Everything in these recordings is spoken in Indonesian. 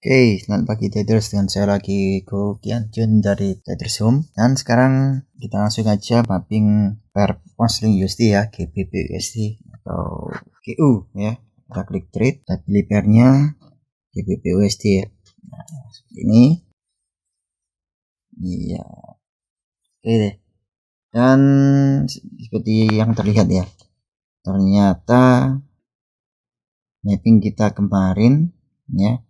Oke, okay, selamat pagi Traders dengan saya lagi Go Kian Jun dari Traders Home dan sekarang kita langsung aja mapping per posting USD ya, GBP USD atau GU ya. Kita klik trade, kita pilih pairnya GBP USD ya. Nah, seperti ini. Iya. Oke okay deh. Dan seperti yang terlihat ya. Ternyata mapping kita kemarin ya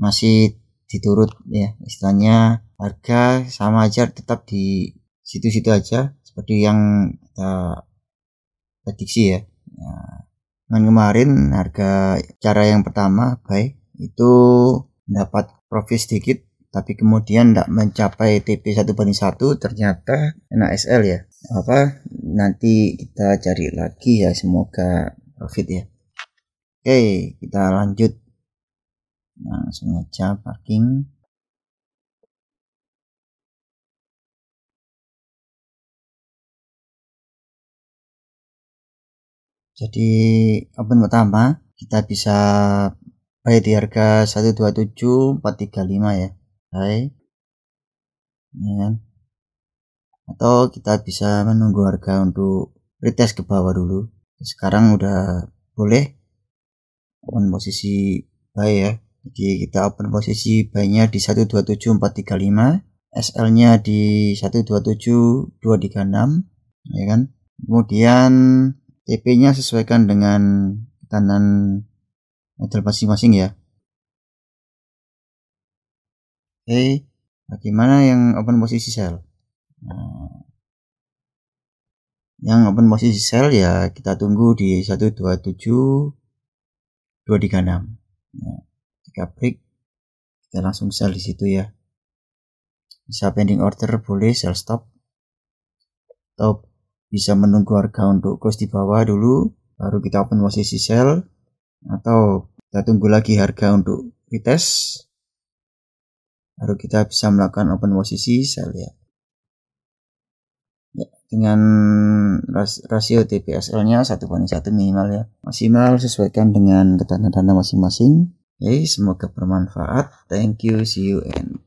masih diturut ya istilahnya harga sama aja tetap di situ-situ aja seperti yang kita prediksi ya. Nah, kemarin harga cara yang pertama baik itu dapat profit sedikit tapi kemudian tidak mencapai TP 1 banding 1 ternyata sl ya apa nanti kita cari lagi ya semoga profit ya oke kita lanjut langsung aja parking jadi open pertama kita bisa buy di harga 127435 ya buy ya. Kan? atau kita bisa menunggu harga untuk retest ke bawah dulu sekarang udah boleh open posisi buy ya jadi kita open posisi buy-nya di 127435, SL-nya di 127236 ya kan. Kemudian TP-nya sesuaikan dengan tanan model masing-masing ya. Oke, bagaimana yang open posisi sell? Nah, yang open posisi sell ya kita tunggu di 127236. Ya ketika break kita langsung sell di situ ya bisa pending order boleh sell stop atau bisa menunggu harga untuk close di bawah dulu baru kita open posisi sell atau kita tunggu lagi harga untuk retest baru kita bisa melakukan open posisi sell ya. ya dengan rasio TPSL nya satu banding satu minimal ya maksimal sesuaikan dengan ketahanan dana masing-masing Hey, semoga bermanfaat. Thank you, see you and